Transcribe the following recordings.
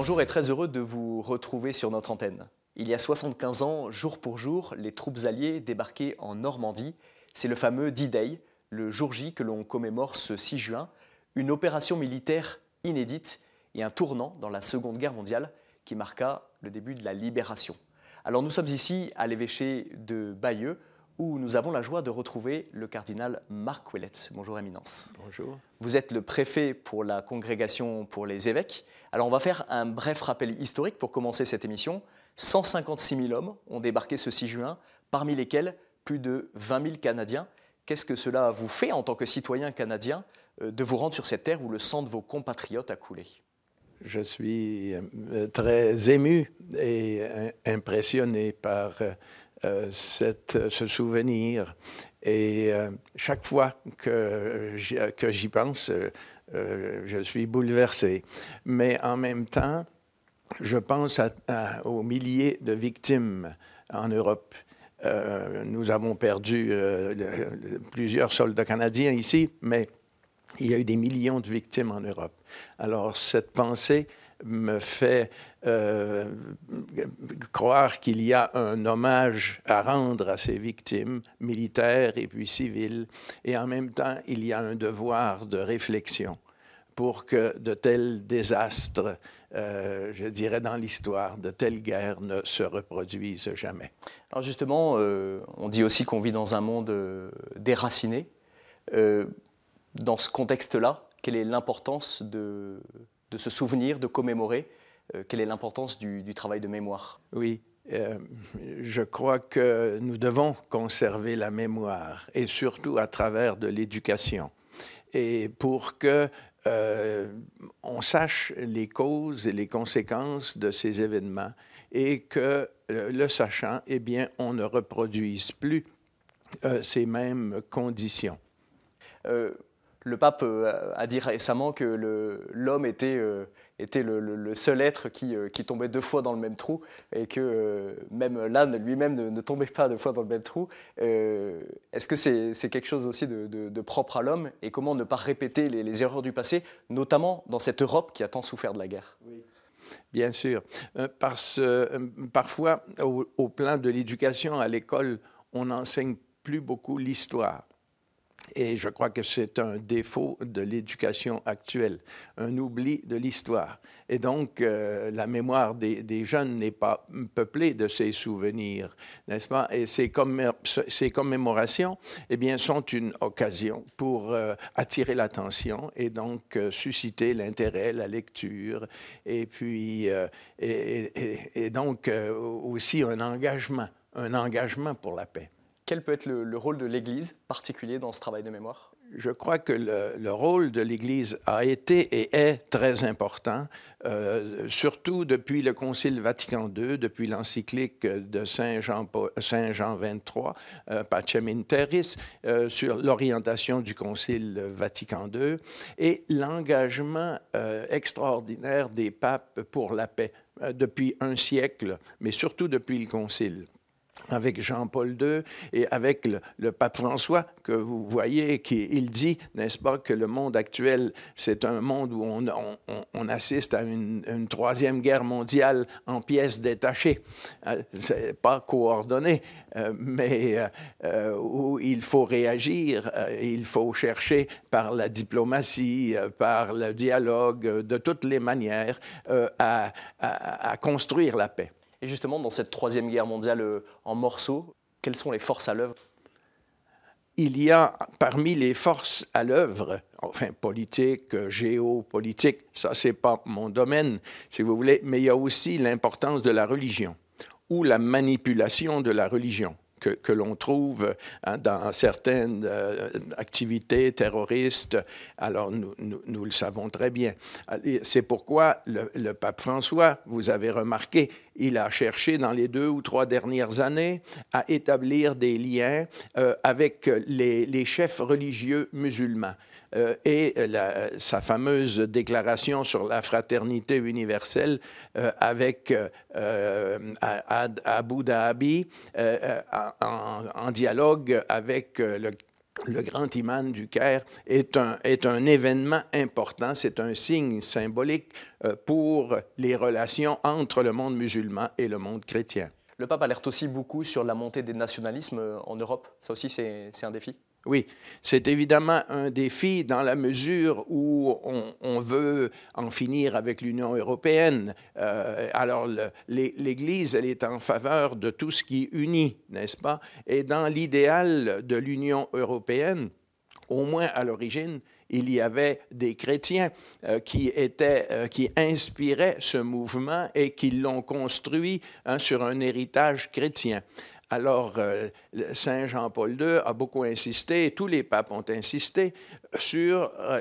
Bonjour et très heureux de vous retrouver sur notre antenne. Il y a 75 ans, jour pour jour, les troupes alliées débarquaient en Normandie. C'est le fameux D-Day, le jour J que l'on commémore ce 6 juin, une opération militaire inédite et un tournant dans la Seconde Guerre mondiale qui marqua le début de la libération. Alors nous sommes ici à l'évêché de Bayeux, où nous avons la joie de retrouver le cardinal Marc Ouellet. Bonjour Éminence. Bonjour. Vous êtes le préfet pour la congrégation pour les évêques. Alors on va faire un bref rappel historique pour commencer cette émission. 156 000 hommes ont débarqué ce 6 juin, parmi lesquels plus de 20 000 Canadiens. Qu'est-ce que cela vous fait en tant que citoyen canadien euh, de vous rendre sur cette terre où le sang de vos compatriotes a coulé Je suis euh, très ému et euh, impressionné par euh, cette, euh, ce souvenir. Et euh, chaque fois que j'y pense, je suis bouleversé. Mais en même temps, je pense aux milliers de victimes en Europe. nous avons perdu plusieurs soldats canadiens ici, mais il y a eu des millions de victimes en Europe. Alors cette pensée me fait euh, croire qu'il y a un hommage à rendre à ces victimes, militaires et puis civiles, et en même temps, il y a un devoir de réflexion pour que de tels désastres, euh, je dirais, dans l'histoire, de telles guerres ne se reproduisent jamais. Alors justement, euh, on dit aussi qu'on vit dans un monde déraciné. dans ce contexte-là, quelle est l'importance de de se souvenir, de commémorer. Euh, quelle est l'importance du, travail de mémoire Oui, euh, je crois que nous devons conserver la mémoire et surtout à travers de l'éducation. Et pour que euh, on sache les causes et les conséquences de ces événements et que le sachant, eh bien, on ne reproduise plus ces mêmes conditions le pape euh, a dit récemment que l'homme était, euh, le, seul être euh, qui, tombait deux fois dans le même trou et que même l'âne lui-même ne, tombait pas deux fois dans le même trou. Est-ce que c'est quelque chose aussi de, propre à l'homme et comment ne pas répéter les, erreurs du passé, notamment dans cette Europe qui a tant souffert de la guerre Bien sûr, parce parfois au, au plan de l'éducation à l'école, on n'enseigne plus beaucoup l'histoire. Et je crois que c'est un défaut de l'éducation actuelle, un oubli de l'histoire. Et donc, euh, la mémoire des, jeunes n'est pas peuplée de ces souvenirs, n'est-ce pas? Et ces, commémorations, eh bien, sont une occasion pour euh, attirer l'attention et donc euh, susciter l'intérêt, la lecture, et puis, et, donc aussi un engagement, un engagement pour la paix. Quel peut être le, rôle de l'Église particulier dans ce travail de mémoire je crois que le, rôle de l'Église a été et est très important, euh, surtout depuis le Concile Vatican II, depuis l'encyclique de Saint Jean, Saint Jean 23, euh, Terris, euh, sur l'orientation du Concile Vatican II, et l'engagement euh, extraordinaire des papes pour la paix depuis un siècle, mais surtout depuis le Concile avec Jean-Paul II et avec le, pape François, que vous voyez, qui, il dit, n'est-ce pas, que le monde actuel, c'est un monde où on, assiste à une, troisième guerre mondiale en pièces détachées, euh, c'est pas coordonné, euh, mais euh, où il faut réagir, il faut chercher par la diplomatie, par le dialogue, de toutes les manières, à construire la paix. Et justement, dans cette troisième guerre mondiale euh, en morceaux, quelles sont les forces à l'œuvre Il y a parmi les forces à l'œuvre, enfin politique, géopolitique, ça c'est pas mon domaine, si vous voulez, mais il y a aussi l'importance de la religion ou la manipulation de la religion que, l'on trouve hein, dans certaines euh, activités terroristes. Alors, nous, nous, le savons très bien. C'est pourquoi le, pape François, vous avez remarqué, il a cherché dans les deux ou trois dernières années à établir des liens euh, avec les, chefs religieux musulmans. Euh, et euh, euh, sa fameuse déclaration sur la fraternité universelle avec Abu Dhabi en, dialogue avec le grand imam du Caire est un, est un événement important, c'est un signe symbolique pour les relations entre le monde musulman et le monde chrétien. Le pape alerte aussi beaucoup sur la montée des nationalismes en Europe. Ça aussi, c'est un défi oui, c'est évidemment un défi dans la mesure où on, veut en finir avec l'Union européenne. Euh, alors, l'Église, elle est en faveur de tout ce qui unit, n'est-ce pas? Et dans l'idéal de l'Union européenne, au moins à l'origine, il y avait des chrétiens euh, qui étaient, euh, qui inspiraient ce mouvement et qui l'ont construit hein, sur un héritage chrétien. Alors, euh, Saint Jean-Paul II a beaucoup insisté, tous les papes ont insisté, sur euh,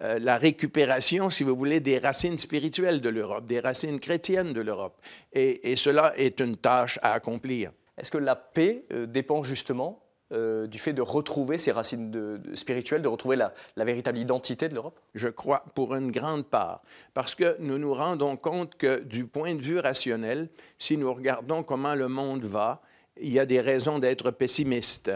euh, la, récupération, si vous voulez, des racines spirituelles de l'Europe, des racines chrétiennes de l'Europe. et, cela est une tâche à accomplir. Est-ce que la paix dépend justement euh, du fait de retrouver ses racines spirituelles, de retrouver la, véritable identité de l'Europe? Je crois pour une grande part, parce que nous nous rendons compte que du point de vue rationnel, si nous regardons comment le monde va, il y a des raisons d'être pessimiste.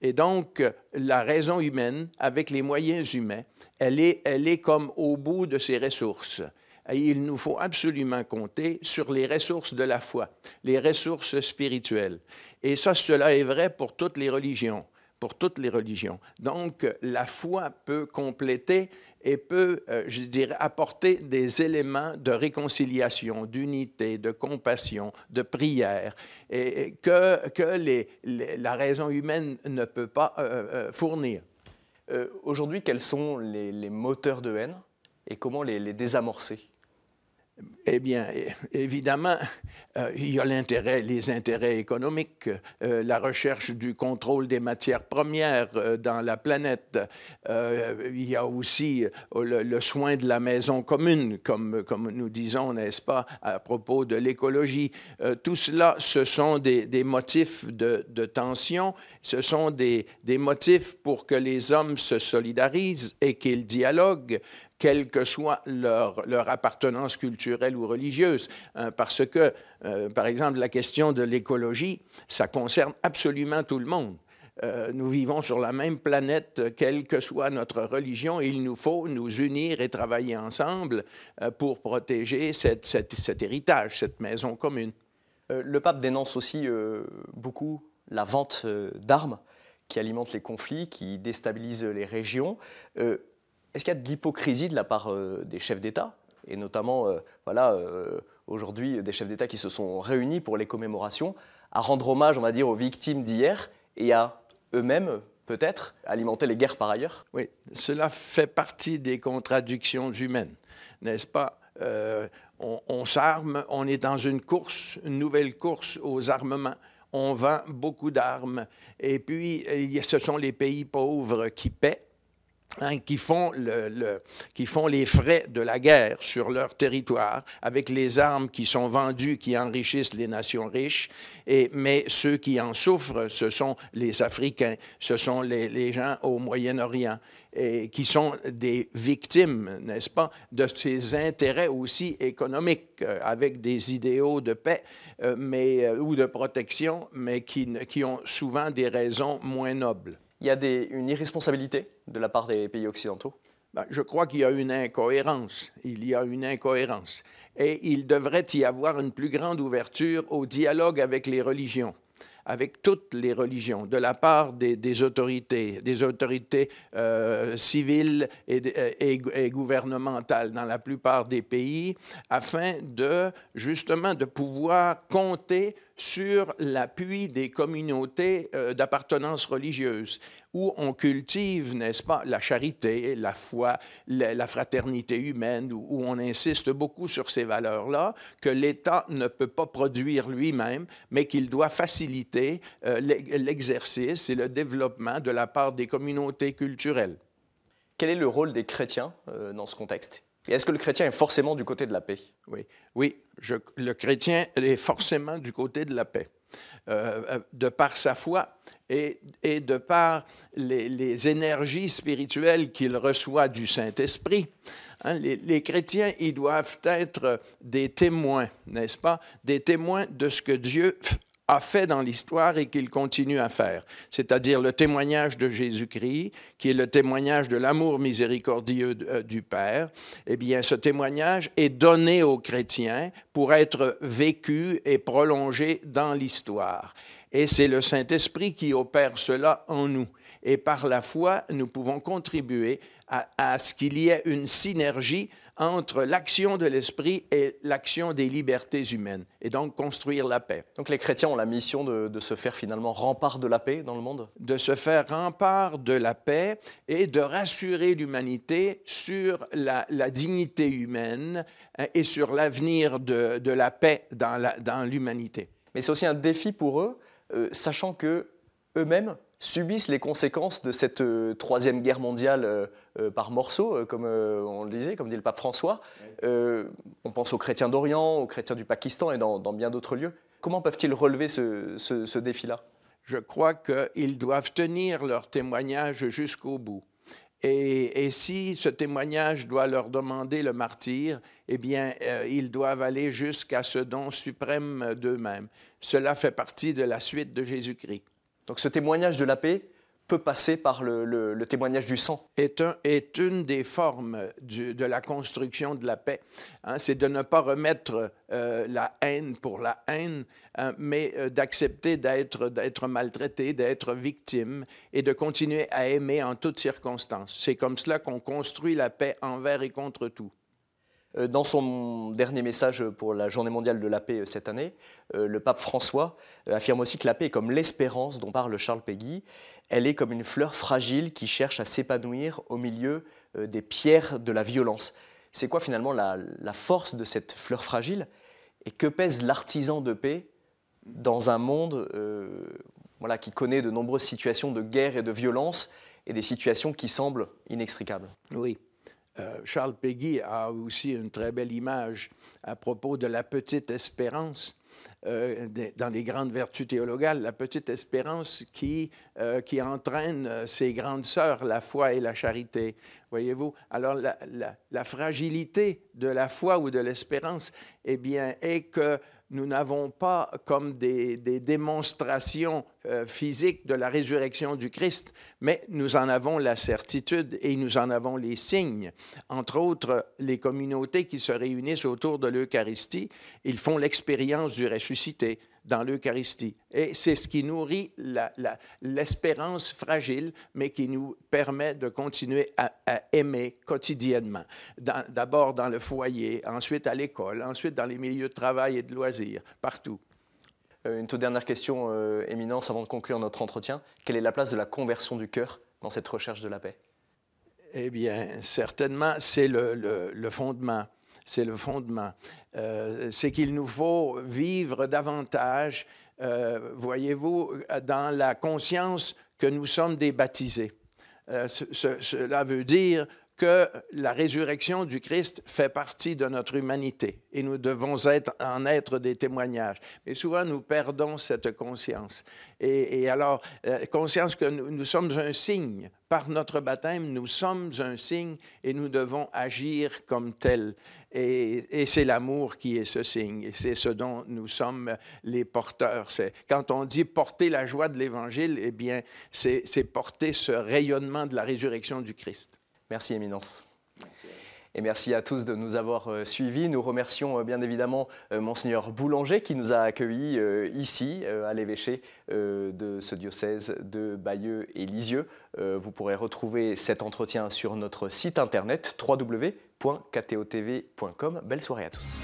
Et donc, la raison humaine, avec les moyens humains, elle est comme au bout de ses ressources il nous faut absolument compter sur les ressources de la foi, les ressources spirituelles. Et ça, cela est vrai pour toutes les religions, pour toutes les religions. Donc, la foi peut compléter et peut, euh, je dirais, apporter des éléments de réconciliation, d'unité, de compassion, de prière, et, que, que les, la raison humaine ne peut pas euh, euh, fournir. Aujourd'hui, quels sont les, moteurs de haine et comment les désamorcer eh bien, évidemment, euh, il y a l'intérêt, les intérêts économiques, euh, la recherche du contrôle des matières premières euh, dans la planète. il y a aussi le, soin de la maison commune, comme, comme nous disons, n'est-ce pas, à propos de l'écologie. tout cela, ce sont des, motifs de, tension, ce sont des motifs pour que les hommes se solidarisent et qu'ils dialoguent, quelle que soit leur, leur appartenance culturelle ou religieuse, hein, parce que, euh, par exemple, la question de l'écologie, ça concerne absolument tout le monde. Euh, nous vivons sur la même planète, quelle que soit notre religion, il nous faut nous unir et travailler ensemble euh, pour protéger cette, cet héritage, cette maison commune. le pape dénonce aussi beaucoup la vente d'armes qui alimente les conflits, qui déstabilise les régions. Est-ce qu'il y a de l'hypocrisie de la part euh, des chefs d'État Et notamment, euh, voilà, euh, aujourd'hui, des chefs d'État qui se sont réunis pour les commémorations, à rendre hommage, on va dire, aux victimes d'hier et à eux-mêmes, peut-être, alimenter les guerres par ailleurs Oui, cela fait partie des contradictions humaines, n'est-ce pas On, on s'arme, on est dans une course, une nouvelle course aux armements on vend beaucoup d'armes. Et puis, ce sont les pays pauvres qui paient Hein, qui, font qui font les frais de la guerre sur leur territoire avec les armes qui sont vendues, qui enrichissent les nations riches. Et, mais ceux qui en souffrent, ce sont les Africains, ce sont les, gens au Moyen-Orient. Et qui sont des victimes, n'est-ce pas, de ces intérêts aussi économiques, euh, avec des idéaux de paix euh, mais, euh, ou de protection, mais qui ont souvent des raisons moins nobles il y a une irresponsabilité de la part des pays occidentaux ben, Je crois qu'il y a une incohérence. Il y a une incohérence. Et il devrait y avoir une plus grande ouverture au dialogue avec les religions avec toutes les religions, de la part des, autorités, des autorités euh, civiles et, et, gouvernementales dans la plupart des pays, afin de justement de pouvoir compter sur l'appui des communautés euh, d'appartenance religieuse, où on cultive, n'est-ce pas, la charité, la foi, la, fraternité humaine, où, on insiste beaucoup sur ces valeurs-là, que l'État ne peut pas produire lui-même, mais qu'il doit faciliter euh, l'exercice et le développement de la part des communautés culturelles. Quel est le rôle des chrétiens euh, dans ce contexte est-ce que le chrétien est forcément du côté de la paix? Oui, oui le chrétien est forcément du côté de la paix. Euh, euh, de par sa foi et, de par les, énergies spirituelles qu'il reçoit du Saint-Esprit. Hein, les, chrétiens, ils doivent être des témoins, n'est-ce pas? Des témoins de ce que Dieu a fait dans l'histoire et qu'il continue à faire, c'est-à-dire le témoignage de Jésus-Christ, qui est le témoignage de l'amour miséricordieux euh, du Père, eh bien ce témoignage est donné aux chrétiens pour être vécu et prolongé dans l'histoire. Et c'est le Saint-Esprit qui opère cela en nous. Et par la foi, nous pouvons contribuer à, à ce qu'il y ait une synergie entre l'action de l'esprit et l'action des libertés humaines, et donc construire la paix. Donc les chrétiens ont la mission de, se faire finalement rempart de la paix dans le monde De se faire rempart de la paix et de rassurer l'humanité sur la, dignité humaine euh, et sur l'avenir de, la paix dans l'humanité. Mais c'est aussi un défi pour eux, euh, sachant que eux-mêmes subissent les conséquences de cette euh, troisième guerre mondiale euh, euh, par morceaux, comme on le disait, comme dit le pape François. on pense aux chrétiens d'Orient, aux chrétiens du Pakistan et dans, bien d'autres lieux. Comment peuvent-ils relever ce, défi-là Je crois qu'ils doivent tenir leur témoignage jusqu'au bout. Et, si ce témoignage doit leur demander le martyr, eh bien, ils doivent aller jusqu'à ce don suprême d'eux-mêmes. Cela fait partie de la suite de Jésus-Christ. Donc ce témoignage de la paix peut passer par le, témoignage du sang. Est, une des formes de la construction de la paix. Hein. c'est de ne pas remettre euh, la haine pour la haine, hein, mais euh, d'accepter d'être maltraité, d'être victime et de continuer à aimer en toutes circonstances. C'est comme cela qu'on construit la paix envers et contre tout. Euh, dans son dernier message pour la Journée mondiale de la paix euh, cette année, euh, le pape François affirme aussi que la paix est comme l'espérance dont parle Charles Péguy. Elle est comme une fleur fragile qui cherche à s'épanouir au milieu des pierres de la violence. C'est quoi finalement la, force de cette fleur fragile Et que pèse l'artisan de paix dans un monde voilà, qui connaît de nombreuses situations de guerre et de violence et des situations qui semblent inextricables Oui, euh, Charles Peggy a aussi une très belle image à propos de la petite espérance. Euh, dans les grandes vertus théologales, la petite espérance qui, euh, qui entraîne ses grandes sœurs, la foi et la charité. Voyez-vous, alors la, la, fragilité de la foi ou de l'espérance, eh bien, est que nous n'avons pas comme des, démonstrations euh, physiques de la résurrection du Christ, mais nous en avons la certitude et nous en avons les signes. Entre autres, les communautés qui se réunissent autour de l'Eucharistie, ils font l'expérience du ressuscité dans l'Eucharistie. Et c'est ce qui nourrit l'espérance fragile, mais qui nous permet de continuer à, aimer quotidiennement. D'abord dans, le foyer, ensuite à l'école, ensuite dans les milieux de travail et de loisirs, partout. Euh, une toute dernière question, euh, Éminence, avant de conclure notre entretien. Quelle est la place de la conversion du cœur dans cette recherche de la paix Eh bien, certainement, c'est le, le, fondement c'est le fondement. Euh, c'est qu'il nous faut vivre davantage, euh, voyez-vous, dans la conscience que nous sommes des baptisés. Euh, cela veut dire que la résurrection du Christ fait partie de notre humanité et nous devons être, en être des témoignages. Mais souvent, nous perdons cette conscience. Et, alors, euh, conscience que nous, sommes un signe. Par notre baptême, nous sommes un signe et nous devons agir comme tel. Et, et c'est l'amour qui est ce signe, et c'est ce dont nous sommes les porteurs. Quand on dit porter la joie de l'Évangile, eh bien, c'est porter ce rayonnement de la résurrection du Christ. Merci, Éminence. Et merci à tous de nous avoir euh, suivis. Nous remercions euh, bien évidemment euh, Monseigneur Boulanger qui nous a accueillis ici à l'évêché de ce diocèse de Bayeux et Lisieux. Vous pourrez retrouver cet entretien sur notre site internet www.ktotv.com. Belle soirée à tous.